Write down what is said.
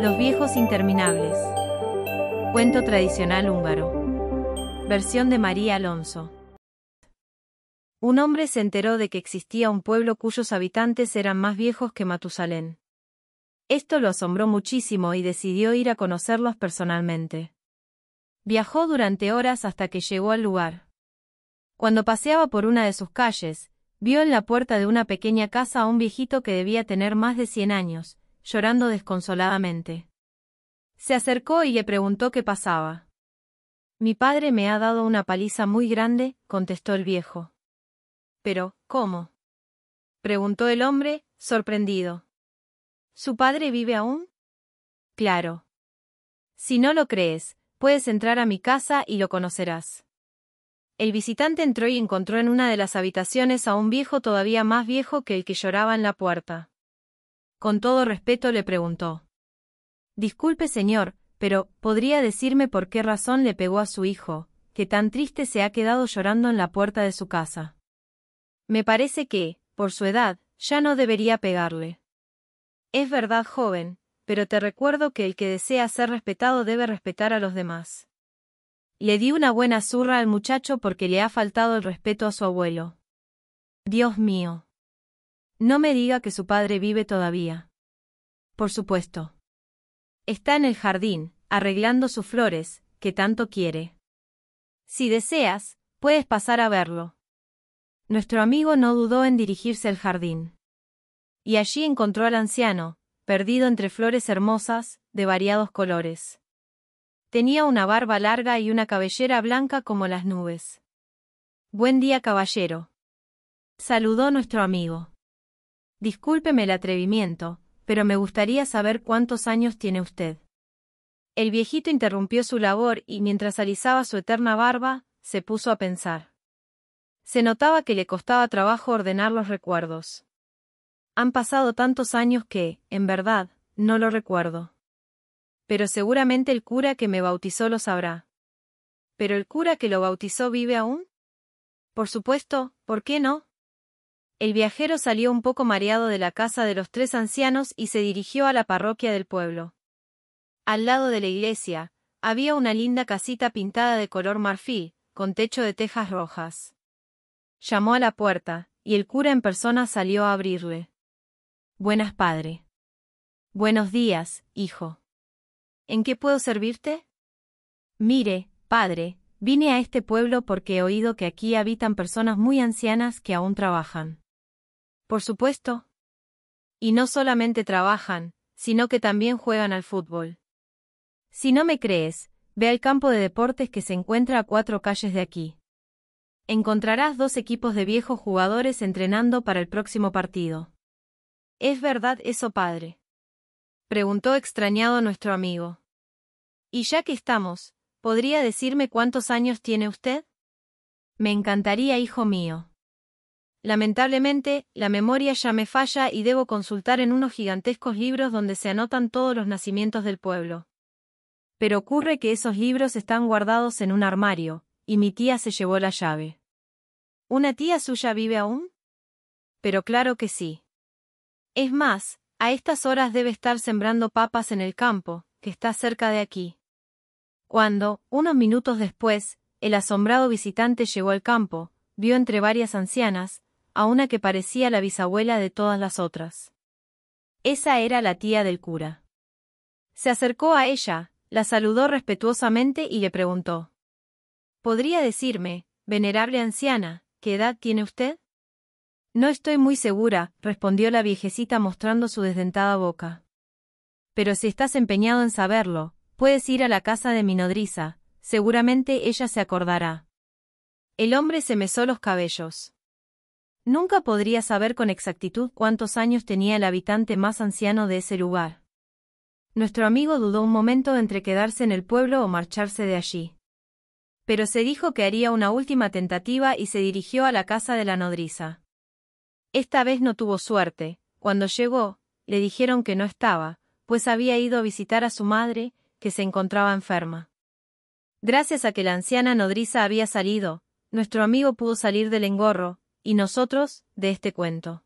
Los viejos interminables. Cuento tradicional húngaro. Versión de María Alonso. Un hombre se enteró de que existía un pueblo cuyos habitantes eran más viejos que Matusalén. Esto lo asombró muchísimo y decidió ir a conocerlos personalmente. Viajó durante horas hasta que llegó al lugar. Cuando paseaba por una de sus calles, vio en la puerta de una pequeña casa a un viejito que debía tener más de 100 años, llorando desconsoladamente. Se acercó y le preguntó qué pasaba. Mi padre me ha dado una paliza muy grande, contestó el viejo. Pero, ¿cómo? preguntó el hombre, sorprendido. ¿Su padre vive aún? Claro. Si no lo crees, puedes entrar a mi casa y lo conocerás. El visitante entró y encontró en una de las habitaciones a un viejo todavía más viejo que el que lloraba en la puerta. Con todo respeto le preguntó. Disculpe señor, pero ¿podría decirme por qué razón le pegó a su hijo, que tan triste se ha quedado llorando en la puerta de su casa? Me parece que, por su edad, ya no debería pegarle. Es verdad, joven, pero te recuerdo que el que desea ser respetado debe respetar a los demás. Le di una buena zurra al muchacho porque le ha faltado el respeto a su abuelo. Dios mío. No me diga que su padre vive todavía. Por supuesto. Está en el jardín, arreglando sus flores, que tanto quiere. Si deseas, puedes pasar a verlo. Nuestro amigo no dudó en dirigirse al jardín. Y allí encontró al anciano, perdido entre flores hermosas, de variados colores. Tenía una barba larga y una cabellera blanca como las nubes. Buen día, caballero. Saludó nuestro amigo. Discúlpeme el atrevimiento, pero me gustaría saber cuántos años tiene usted. El viejito interrumpió su labor y mientras alisaba su eterna barba, se puso a pensar. Se notaba que le costaba trabajo ordenar los recuerdos. Han pasado tantos años que, en verdad, no lo recuerdo. Pero seguramente el cura que me bautizó lo sabrá. ¿Pero el cura que lo bautizó vive aún? Por supuesto, ¿por qué no? el viajero salió un poco mareado de la casa de los tres ancianos y se dirigió a la parroquia del pueblo. Al lado de la iglesia, había una linda casita pintada de color marfil, con techo de tejas rojas. Llamó a la puerta, y el cura en persona salió a abrirle. Buenas, padre. Buenos días, hijo. ¿En qué puedo servirte? Mire, padre, vine a este pueblo porque he oído que aquí habitan personas muy ancianas que aún trabajan. Por supuesto. Y no solamente trabajan, sino que también juegan al fútbol. Si no me crees, ve al campo de deportes que se encuentra a cuatro calles de aquí. Encontrarás dos equipos de viejos jugadores entrenando para el próximo partido. ¿Es verdad eso, padre? Preguntó extrañado nuestro amigo. Y ya que estamos, ¿podría decirme cuántos años tiene usted? Me encantaría, hijo mío. Lamentablemente, la memoria ya me falla y debo consultar en unos gigantescos libros donde se anotan todos los nacimientos del pueblo. Pero ocurre que esos libros están guardados en un armario, y mi tía se llevó la llave. ¿Una tía suya vive aún? Pero claro que sí. Es más, a estas horas debe estar sembrando papas en el campo, que está cerca de aquí. Cuando, unos minutos después, el asombrado visitante llegó al campo, vio entre varias ancianas, a una que parecía la bisabuela de todas las otras. Esa era la tía del cura. Se acercó a ella, la saludó respetuosamente y le preguntó. ¿Podría decirme, venerable anciana, qué edad tiene usted? No estoy muy segura, respondió la viejecita mostrando su desdentada boca. Pero si estás empeñado en saberlo, puedes ir a la casa de mi nodriza, seguramente ella se acordará. El hombre se mesó los cabellos. Nunca podría saber con exactitud cuántos años tenía el habitante más anciano de ese lugar. Nuestro amigo dudó un momento entre quedarse en el pueblo o marcharse de allí. Pero se dijo que haría una última tentativa y se dirigió a la casa de la nodriza. Esta vez no tuvo suerte. Cuando llegó, le dijeron que no estaba, pues había ido a visitar a su madre, que se encontraba enferma. Gracias a que la anciana nodriza había salido, nuestro amigo pudo salir del engorro, y nosotros, de este cuento.